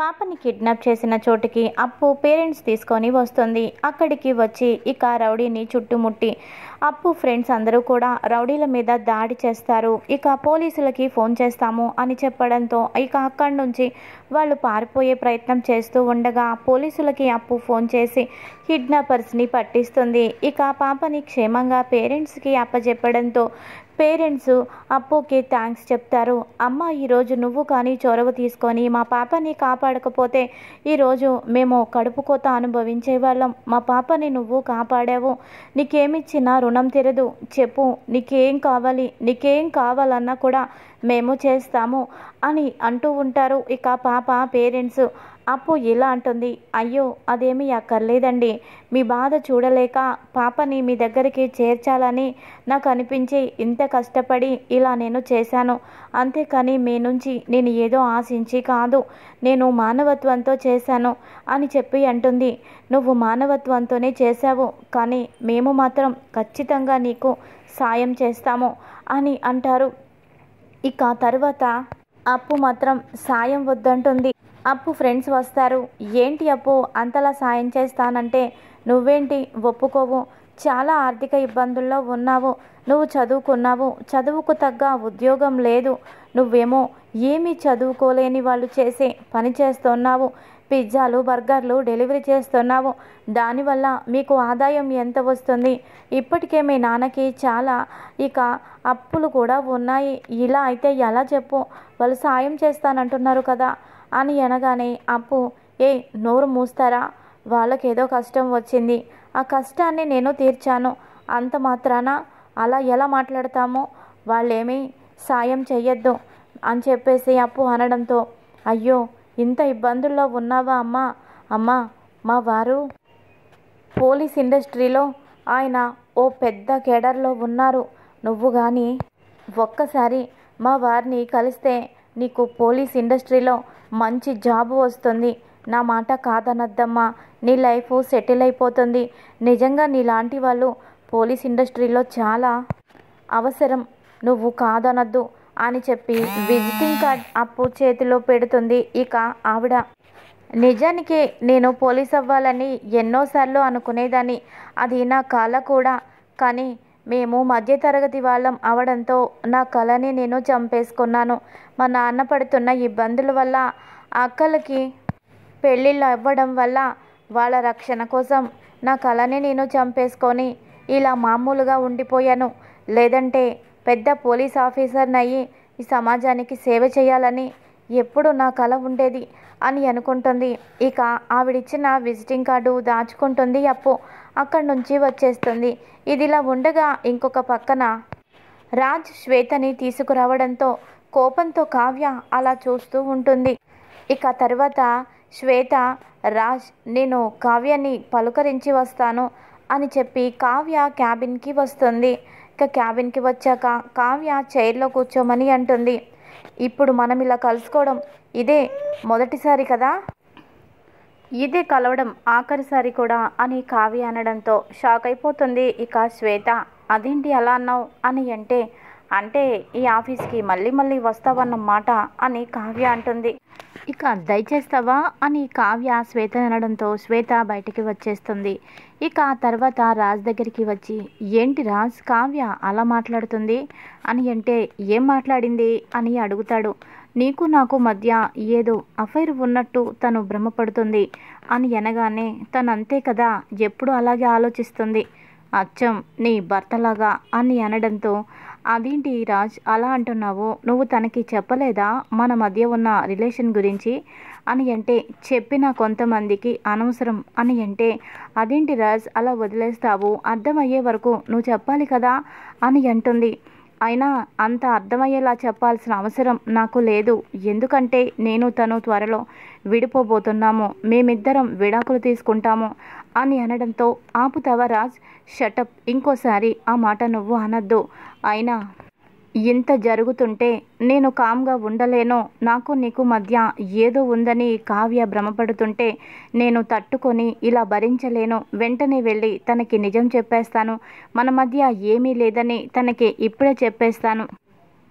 పాపని కిడ్నాప్ చేసిన చోటికి అప్పు పేరెంట్స్ తీసుకొని వస్తుంది అక్కడికి వచ్చి ఇక రౌడీని చుట్టుముట్టి అప్పు ఫ్రెండ్స్ అందరూ కూడా రౌడీల మీద దాడి చేస్తారు ఇక పోలీసులకి ఫోన్ చేస్తాము అని చెప్పడంతో ఇక అక్కడి నుంచి వాళ్ళు పారిపోయే ప్రయత్నం చేస్తూ ఉండగా పోలీసులకి అప్పు ఫోన్ చేసి కిడ్నాపర్స్ని పట్టిస్తుంది ఇక పాపని క్షేమంగా పేరెంట్స్కి అప్పచెప్పడంతో పేరెంట్స్ అప్పుకి థ్యాంక్స్ చెప్తారు అమ్మ ఈరోజు నువ్వు కానీ చొరవ తీసుకొని మా పాపని కాపాడకపోతే ఈరోజు మేము కడుపు కోత అనుభవించేవాళ్ళం మా పాపని నువ్వు కాపాడావు నీకేమిచ్చినా రుణం తెరదు చెప్పు నీకేం కావాలి నీకేం కావాలన్నా కూడా మేము చేస్తాము అని అంటూ ఉంటారు ఇక పాప పేరెంట్స్ అప్పు ఇలా అంటుంది అయ్యో అదేమీ అక్కర్లేదండి మీ బాధ చూడలేక పాపని మీ దగ్గరికి చేర్చాలని నాకు అనిపించి ఇంత కష్టపడి ఇలా నేను చేశాను అంతేకాని మీ నుంచి నేను ఏదో ఆశించి కాదు నేను మానవత్వంతో చేశాను అని చెప్పి అంటుంది నువ్వు మానవత్వంతోనే చేశావు కానీ మేము మాత్రం ఖచ్చితంగా నీకు సాయం చేస్తాము అని అంటారు ఇక తర్వాత అప్పు మాత్రం సాయం వద్దంటుంది అప్పు ఫ్రెండ్స్ వస్తారు ఏంటి అప్పు అంతలా సాయం చేస్తానంటే నువ్వేంటి ఒప్పుకోవు చాలా ఆర్థిక ఇబ్బందుల్లో ఉన్నావు నువ్వు చదువుకున్నావు చదువుకు తగ్గ ఉద్యోగం లేదు నువ్వేమో ఏమీ చదువుకోలేని వాళ్ళు చేసే పని చేస్తున్నావు పిజ్జాలు బర్గర్లు డెలివరీ చేస్తున్నావు దానివల్ల మీకు ఆదాయం ఎంత వస్తుంది ఇప్పటికే మీ నాన్నకి చాలా ఇక అప్పులు కూడా ఉన్నాయి ఇలా అయితే ఎలా చెప్పు వాళ్ళు సాయం చేస్తానంటున్నారు కదా అని అనగానే అప్పు ఏ నోరు మూస్తారా వాళ్ళకేదో కష్టం వచ్చింది ఆ కష్టాన్ని నేను తీర్చాను అంత మాత్రాన అలా ఎలా మాట్లాడతామో వాళ్ళేమీ సాయం చెయ్యొద్దు అని చెప్పేసి అప్పు అనడంతో అయ్యో ఇంత ఇబ్బందుల్లో ఉన్నావా అమ్మా అమ్మా మా వారు పోలీస్ ఇండస్ట్రీలో ఆయన ఓ పెద్ద కేడర్లో ఉన్నారు నువ్వు కానీ ఒక్కసారి మా వారిని కలిస్తే నీకు పోలీస్ ఇండస్ట్రీలో మంచి జాబ్ వస్తుంది నా మాట కాదనద్దమ్మా నీ లైఫ్ సెటిల్ అయిపోతుంది నిజంగా నీలాంటి వాళ్ళు పోలీస్ ఇండస్ట్రీలో చాలా అవసరం నువ్వు కాదనద్దు అని చెప్పి విజిటింగ్ కార్డ్ అప్పు చేతిలో పెడుతుంది ఇక ఆవిడ నిజానికి నేను పోలీస్ అవ్వాలని ఎన్నోసార్లు అనుకునేదాన్ని అది నా కళ కూడా కానీ మేము మధ్యతరగతి వాళ్ళం అవడంతో నా కళని నేను చంపేసుకున్నాను మా నాన్న పడుతున్న ఇబ్బందుల వల్ల అక్కలకి పెళ్ళిళ్ళు అవ్వడం వల్ల వాళ్ళ రక్షణ కోసం నా కళని నేను చంపేసుకొని ఇలా మామూలుగా ఉండిపోయాను లేదంటే పెద్ద పోలీస్ ఆఫీసర్నయ్యి ఈ సమాజానికి సేవ చేయాలని ఎప్పుడు నా కల ఉండేది అని అనుకుంటుంది ఇక ఆవిడిచ్చిన విజిటింగ్ కార్డు దాచుకుంటుంది అప్పు అక్కడి నుంచి వచ్చేస్తుంది ఇదిలా ఉండగా ఇంకొక పక్కన రాజ్ శ్వేతని తీసుకురావడంతో కోపంతో కావ్య అలా చూస్తూ ఉంటుంది ఇక తర్వాత శ్వేత రాజ్ నేను కావ్యని పలుకరించి వస్తాను అని చెప్పి కావ్య క్యాబిన్కి వస్తుంది ఇక క్యాబిన్కి వచ్చాక కావ్య చైర్లో కూర్చోమని అంటుంది ఇప్పుడు మనం ఇలా కలుసుకోవడం ఇదే మొదటిసారి కదా ఇదే కలవడం ఆఖరిసారి కూడా అని కావ్య అనడంతో షాక్ అయిపోతుంది ఇక శ్వేత అదేంటి అలా అన్నావు అని అంటే అంటే ఈ ఆఫీస్కి మళ్ళీ మళ్ళీ వస్తావన్నమాట అని కావ్య అంటుంది ఇక దయచేస్తావా అని కావ్య శ్వేత అనడంతో శ్వేత బయటికి వచ్చేస్తుంది ఇక ఆ తర్వాత రాజ్ దగ్గరికి వచ్చి ఏంటి రాజ్ కావ్య అలా మాట్లాడుతుంది అని అంటే ఏం మాట్లాడింది అని అడుగుతాడు నీకు నాకు మధ్య ఏదో అఫైర్ ఉన్నట్టు తను భ్రమపడుతుంది అని అనగానే తను అంతే కదా ఎప్పుడు అలాగే ఆలోచిస్తుంది అచ్చం నీ భర్తలాగా అని అనడంతో అదేంటి రాజ్ అలా అంటున్నావు నువ్వు తనకి చెప్పలేదా మన మధ్య ఉన్న రిలేషన్ గురించి అని అంటే చెప్పిన కొంతమందికి అనవసరం అని అంటే అదేంటి రాజ్ అలా వదిలేస్తావు అర్థమయ్యే వరకు నువ్వు చెప్పాలి కదా అని అంటుంది అయినా అంత అర్థమయ్యేలా చెప్పాల్సిన అవసరం నాకు లేదు ఎందుకంటే నేను తను త్వరలో విడిపోబోతున్నాము మేమిద్దరం విడాకులు తీసుకుంటాము అని అనడంతో ఆపుతావా రాజ్ షటప్ ఇంకోసారి ఆ మాట నువ్వు అనద్దు అయినా ఇంత జరుగుతుంటే నేను కామ్గా ఉండలేనో నాకు నీకు మధ్య ఏదో ఉందని కావ్య భ్రమపడుతుంటే నేను తట్టుకొని ఇలా భరించలేను వెంటనే వెళ్ళి తనకి నిజం చెప్పేస్తాను మన మధ్య ఏమీ లేదని తనకి ఇప్పుడే చెప్పేస్తాను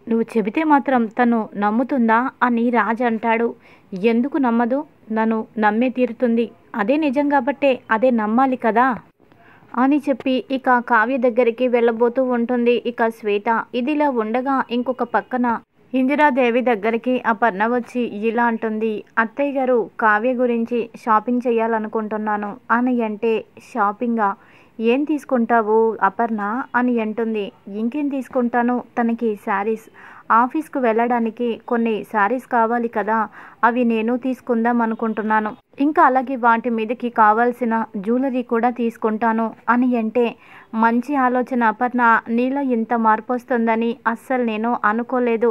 నువ్వు చెబితే మాత్రం తను నమ్ముతుందా అని రాజు అంటాడు ఎందుకు నమ్మదు నన్ను నమ్మే తీరుతుంది అదే నిజం కాబట్టే అదే నమ్మాలి కదా అని చెప్పి ఇక కావ్య దగ్గరికి వెళ్ళబోతూ ఉంటుంది ఇక శ్వేత ఇదిలా ఉండగా ఇంకొక పక్కన ఇందిరాదేవి దగ్గరికి అపర్ణ వచ్చి ఇలా అంటుంది అత్తయ్య గారు కావ్య గురించి షాపింగ్ చేయాలనుకుంటున్నాను అని అంటే షాపింగా ఏం తీసుకుంటావు అపర్ణ అని అంటుంది ఇంకేం తీసుకుంటాను తనకి శారీస్ ఆఫీస్కు వెళ్ళడానికి కొన్ని శారీస్ కావాలి కదా అవి నేను తీసుకుందాం అనుకుంటున్నాను ఇంకా అలాగే వాటి మీదకి కావాల్సిన జ్యువెలరీ కూడా తీసుకుంటాను అని అంటే మంచి ఆలోచన అపర్ణ నీలో ఇంత మార్పు వస్తుందని అస్సలు నేను అనుకోలేదు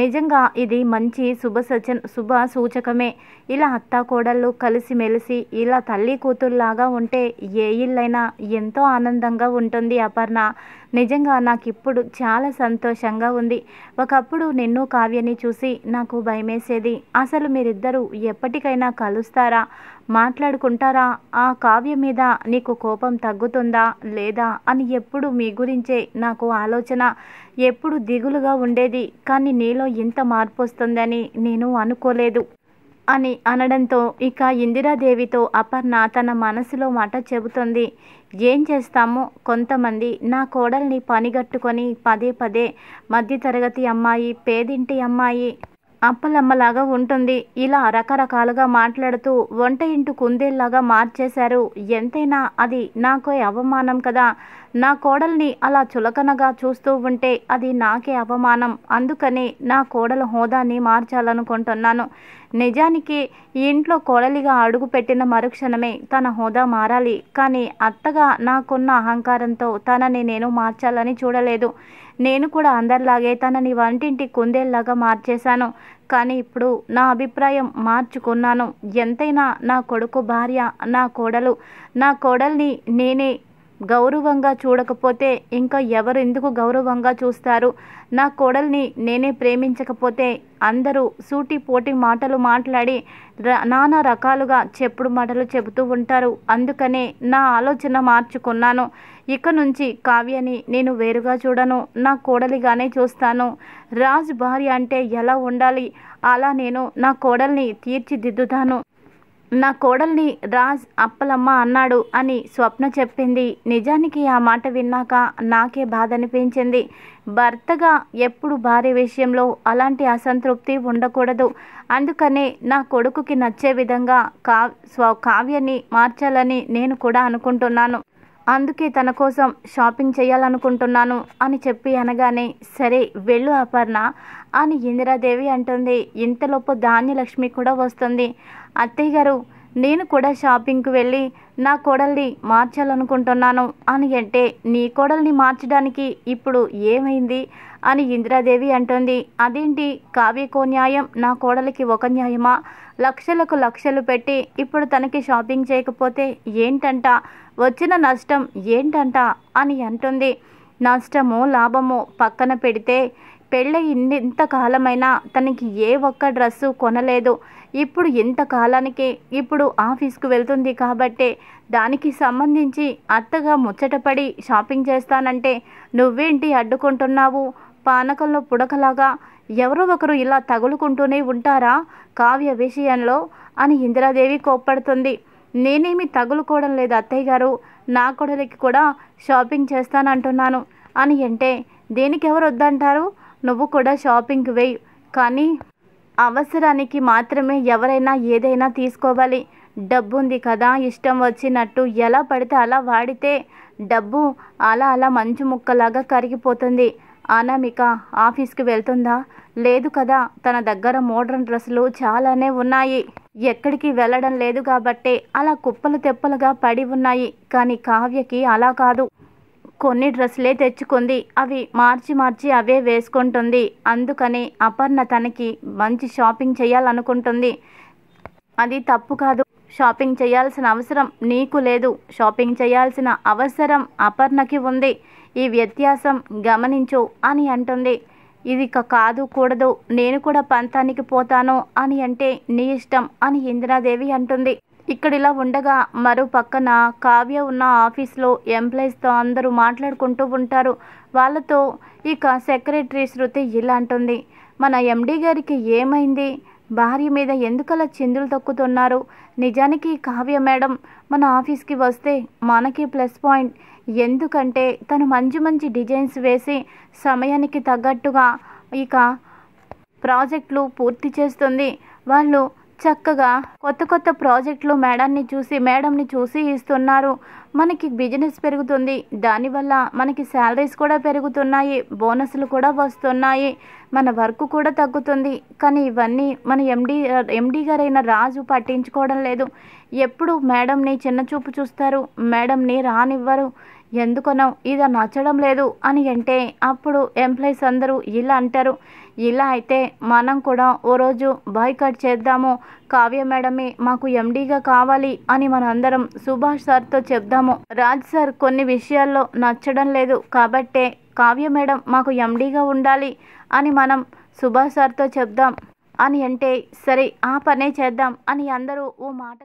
నిజంగా ఇది మంచి శుభ సచన శుభ సూచకమే ఇలా అత్త కోడళ్ళు కలిసిమెలిసి ఇలా తల్లి కూతురులాగా ఉంటే ఏ ఇల్లైనా ఎంతో ఆనందంగా ఉంటుంది అపర్ణ నిజంగా నాకు ఇప్పుడు చాలా సంతోషంగా ఉంది ఒకప్పుడు నిన్ను కావ్యని చూసి నాకు భయమేసేది అసలు మీరిద్దరూ ఎప్పటికైనా కలుస్తారా మాట్లాడుకుంటారా ఆ కావ్య మీద నీకు కోపం తగ్గుతుందా లేదా అని ఎప్పుడు మీ గురించే నాకు ఆలోచన ఎప్పుడు దిగులుగా ఉండేది కానీ నీలో ఇంత మార్పు వస్తుందని నేను అనుకోలేదు అని అనడంతో ఇక ఇందిరాదేవితో అపర్ణ తన మనసులో మాట చెబుతుంది ఏం చేస్తామో కొంతమంది నా కోడల్ని పనిగట్టుకొని పదే పదే మధ్యతరగతి అమ్మాయి పేదింటి అమ్మాయి అప్పలమ్మలాగా ఉంటుంది ఇలా రకరకాలుగా మాట్లాడుతూ వంట ఇంటి కుందేల్లాగా మార్చేశారు ఎంతైనా అది నాకు అవమానం కదా నా కోడల్ని అలా చులకనగా చూస్తూ ఉంటే అది నాకే అవమానం అందుకనే నా కోడల హోదాని మార్చాలనుకుంటున్నాను నిజానికి ఇంట్లో కోడలిగా అడుగుపెట్టిన మరుక్షణమే తన హోదా మారాలి కానీ అత్తగా నాకున్న అహంకారంతో తనని నేను మార్చాలని చూడలేదు నేను కూడా అందరిలాగే తనని వంటింటి కుందేల్లాగా మార్చేశాను కానీ ఇప్పుడు నా అభిప్రాయం మార్చుకున్నాను ఎంతైనా నా కొడుకు భార్య నా కోడలు నా కోడల్ని నేనే గౌరవంగా చూడకపోతే ఇంకా ఎవరెందుకు గౌరవంగా చూస్తారు నా కోడల్ని నేనే ప్రేమించకపోతే అందరూ పోటి మాటలు మాట్లాడి నానా రకాలుగా చెప్పుడు మాటలు చెబుతూ ఉంటారు అందుకనే నా ఆలోచన మార్చుకున్నాను ఇక నుంచి కావ్యని నేను వేరుగా చూడను నా కోడలిగానే చూస్తాను రాజు భార్య అంటే ఎలా ఉండాలి అలా నేను నా కోడల్ని తీర్చిదిద్దుతాను నా కోడల్ని రాజ్ అప్పలమ్మ అన్నాడు అని స్వప్న చెప్పింది నిజానికి ఆ మాట విన్నాక నాకే బాధ అనిపించింది భర్తగా ఎప్పుడు భార్య విషయంలో అలాంటి అసంతృప్తి ఉండకూడదు అందుకనే నా కొడుకుకి నచ్చే విధంగా కా స్వ కావ్యని మార్చాలని నేను కూడా అనుకుంటున్నాను అందుకే తన కోసం షాపింగ్ చేయాలనుకుంటున్నాను అని చెప్పి అనగానే సరే వెళ్ళు అపర్ణ అని ఇందిరాదేవి అంటుంది ఇంతలోపు ధాన్యలక్ష్మి కూడా వస్తుంది అత్తయ్య గారు నేను కూడా షాపింగ్కి వెళ్ళి నా కోడల్ని మార్చాలనుకుంటున్నాను అని అంటే నీ కోడల్ని మార్చడానికి ఇప్పుడు ఏమైంది అని ఇందిరాదేవి అంటుంది అదేంటి కావ్యకో న్యాయం నా కోడలికి ఒక న్యాయమా లక్షలకు లక్షలు పెట్టి ఇప్పుడు తనకి షాపింగ్ చేయకపోతే ఏంటంట వచ్చిన నష్టం ఏంటంట అని అంటుంది నష్టము లాభము పక్కన పెడితే పెళ్ళ ఇంతకాలమైనా తనకి ఏ ఒక్క డ్రెస్సు కొనలేదు ఇప్పుడు ఇంతకాలానికి ఇప్పుడు ఆఫీస్కు వెళ్తుంది కాబట్టే దానికి సంబంధించి అత్తగా ముచ్చటపడి షాపింగ్ చేస్తానంటే నువ్వేంటి అడ్డుకుంటున్నావు పానకంలో పుడకలాగా ఎవరో ఒకరు ఇలా తగులుకుంటూనే ఉంటారా కావ్య విషయంలో అని ఇందిరాదేవి కోప్పడుతుంది నేనేమి తగులుకోవడం లేదు అత్తయ్య గారు నా కొడలికి కూడా షాపింగ్ చేస్తానంటున్నాను అని అంటే దేనికి ఎవరు వద్దంటారు నువ్వు కూడా షాపింగ్కి వెయ్యి కానీ అవసరానికి మాత్రమే ఎవరైనా ఏదైనా తీసుకోవాలి డబ్బు ఉంది కదా ఇష్టం వచ్చినట్టు ఎలా పడితే అలా వాడితే డబ్బు అలా అలా మంచు ముక్కలాగా కరిగిపోతుంది అనామిక ఆఫీస్కి వెళ్తుందా లేదు కదా తన దగ్గర మోడ్రన్ డ్రెస్సులు చాలానే ఉన్నాయి ఎక్కడికి వెళ్ళడం లేదు కాబట్టే అలా కుప్పలు తెప్పలుగా పడి ఉన్నాయి కానీ కావ్యకి అలా కాదు కొన్ని డ్రెస్సులే తెచ్చుకుంది అవి మార్చి మార్చి అవే వేసుకుంటుంది అందుకని అపర్ణ తనకి మంచి షాపింగ్ చేయాలనుకుంటుంది అది తప్పు కాదు షాపింగ్ చేయాల్సిన అవసరం నీకు లేదు షాపింగ్ చేయాల్సిన అవసరం అపర్ణకి ఉంది ఈ వ్యత్యాసం గమనించు అని అంటుంది ఇది కాదు కూడదు నేను కూడా పంతానికి పోతాను అని అంటే నీ ఇష్టం అని ఇందిరాదేవి అంటుంది ఇక్కడ ఇలా ఉండగా మరో పక్కన కావ్య ఉన్న ఆఫీస్లో ఎంప్లాయీస్తో అందరూ మాట్లాడుకుంటూ ఉంటారు వాళ్ళతో ఇక సెక్రటరీ శృతి ఇలా అంటుంది మన ఎండి గారికి ఏమైంది భార్య మీద ఎందుకలా చిందులు తొక్కుతున్నారు నిజానికి కావ్య మేడం మన ఆఫీస్కి వస్తే మనకి ప్లస్ పాయింట్ ఎందుకంటే తను మంచి మంచి డిజైన్స్ వేసి సమయానికి తగ్గట్టుగా ఇక ప్రాజెక్టులు పూర్తి చేస్తుంది వాళ్ళు చక్కగా కొత్త కొత్త ప్రాజెక్టులు మేడాన్ని చూసి మేడంని చూసి ఇస్తున్నారు మనకి బిజినెస్ పెరుగుతుంది దానివల్ల మనకి శాలరీస్ కూడా పెరుగుతున్నాయి బోనస్లు కూడా వస్తున్నాయి మన వర్క్ కూడా తగ్గుతుంది కానీ ఇవన్నీ మన ఎండి ఎండి గారైన రాజు పట్టించుకోవడం లేదు ఎప్పుడు మేడంని చిన్న చూపు చూస్తారు మేడంని రానివ్వరు ఎందుకనో ఇది నచ్చడం లేదు అని అంటే అప్పుడు ఎంప్లాయీస్ అందరూ ఇలా అంటారు ఇలా అయితే మనం కూడా ఓ రోజు బాయ్కట్ చేద్దాము కావ్య మేడమే మాకు ఎండీగా కావాలి అని మనందరం సుభాష్ సార్తో చెప్దాము రాజ్ సార్ కొన్ని విషయాల్లో నచ్చడం లేదు కాబట్టే కావ్య మేడం మాకు ఎండీగా ఉండాలి అని మనం సుభాష్ సార్తో చెప్దాం అని అంటే సరే ఆ పనే చేద్దాం అని అందరూ ఓ మాట